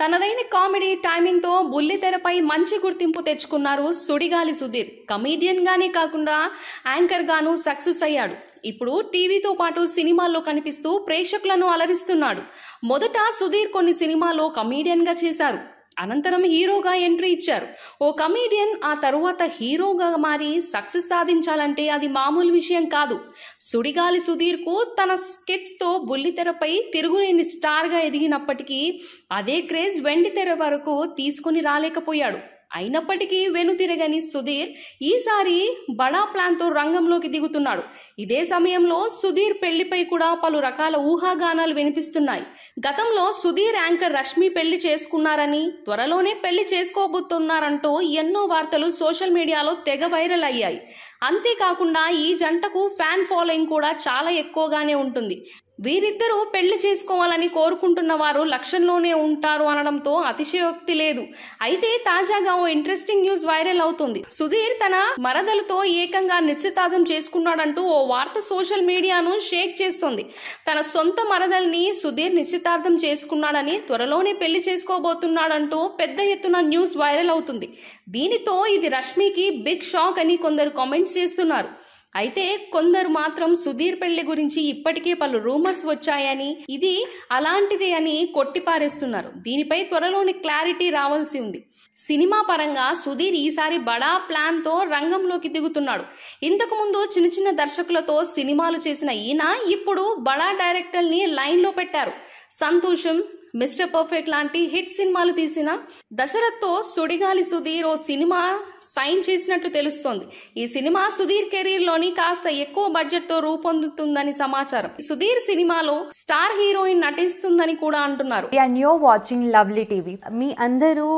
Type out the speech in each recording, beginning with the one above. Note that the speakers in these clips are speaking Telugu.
తనదైన కామెడీ టైమింగ్తో బుల్లితెరపై మంచి గుర్తింపు తెచ్చుకున్నారు సుడిగాలి సుధీర్ గానే కాకుండా యాంకర్ గాను సక్సెస్ అయ్యాడు ఇప్పుడు టీవీతో పాటు సినిమాల్లో కనిపిస్తూ ప్రేక్షకులను అలరిస్తున్నాడు మొదట సుధీర్ కొన్ని సినిమాల్లో గా చేశారు అనంతరం హీరోగా ఎంట్రీ ఇచ్చారు ఓ కమీడియన్ ఆ తరువాత హీరోగా మారి సక్సెస్ సాధించాలంటే అది మామూలు విషయం కాదు సుడిగాలి సుధీర్కు తన స్కెట్స్తో బుల్లితెరపై తిరుగులేని స్టార్గా ఎదిగినప్పటికీ అదే క్రేజ్ వెండితెర వరకు తీసుకుని రాలేకపోయాడు అయినప్పటికీ వెనుతిరగని సుధీర్ ఈసారి బడా ప్లాన్తో రంగంలోకి దిగుతున్నాడు ఇదే సమయంలో సుధీర్ పెళ్లిపై కూడా పలు రకాల ఊహాగానాలు వినిపిస్తున్నాయి గతంలో సుధీర్ యాంకర్ రష్మి పెళ్లి చేసుకున్నారని త్వరలోనే పెళ్లి చేసుకోబోతున్నారంటూ ఎన్నో వార్తలు సోషల్ మీడియాలో తెగ వైరల్ అయ్యాయి అంతేకాకుండా ఈ జంటకు ఫ్యాన్ ఫాలోయింగ్ కూడా చాలా ఎక్కువగానే ఉంటుంది వీరిద్దరూ పెళ్లి చేసుకోవాలని కోరుకుంటున్న వారు లక్షల్లోనే ఉంటారు అనడంతో అతిశయోక్తి లేదు అయితే తాజాగా ఓ ఇంట్రెస్టింగ్ న్యూస్ వైరల్ అవుతుంది సుధీర్ తన మరదలతో ఏకంగా నిశ్చితార్థం చేసుకున్నాడంటూ ఓ వార్త సోషల్ మీడియాను షేక్ చేస్తోంది తన సొంత మరదల్ని సుధీర్ నిశ్చితార్థం చేసుకున్నాడని త్వరలోనే పెళ్లి చేసుకోబోతున్నాడంటూ పెద్ద ఎత్తున న్యూస్ వైరల్ అవుతుంది దీనితో ఇది రష్మికి బిగ్ షాక్ అని కొందరు కామెంట్స్ చేస్తున్నారు అయితే కొందరు మాత్రం సుధీర్ పెళ్లి గురించి ఇప్పటికే పలు రూమర్స్ వచ్చాయని ఇది అలాంటిది అని కొట్టిపారేస్తున్నారు దీనిపై త్వరలోని క్లారిటీ రావాల్సి ఉంది సినిమా పరంగా సుధీర్ ఈసారి బడా ప్లాన్తో రంగంలోకి దిగుతున్నాడు ఇంతకు ముందు చిన్న చిన్న దర్శకులతో సినిమాలు చేసిన ఈయన ఇప్పుడు బడా డైరెక్టర్ని లైన్లో పెట్టారు సంతోషం మిస్టర్ పర్ఫెక్ట్ లాంటి హిట్ సినిమాలు తీసిన దశరథ్తో సుడిగాలి సుధీర్ ఓ సినిమా సైన్ చేసినట్లు తెలుస్తోంది ఈ సినిమా సుధీర్ కెరీర్ లోని కాస్త ఎక్కువ బడ్జెట్ తో రూపొందుతుందని సమాచారం సుధీర్ సినిమాలో స్టార్ హీరోయిన్ నటిస్తుందని కూడా అంటున్నారు వాచింగ్ లవ్లీ టీవీ మీ అందరూ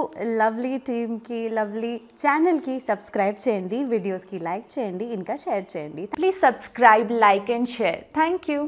లవ్లీ టీమ్ కి లవ్లీ ఛానల్ కి సబ్స్క్రైబ్ చేయండి వీడియోస్ కి లైక్ చేయండి ఇంకా షేర్ చేయండి please subscribe like and share thank you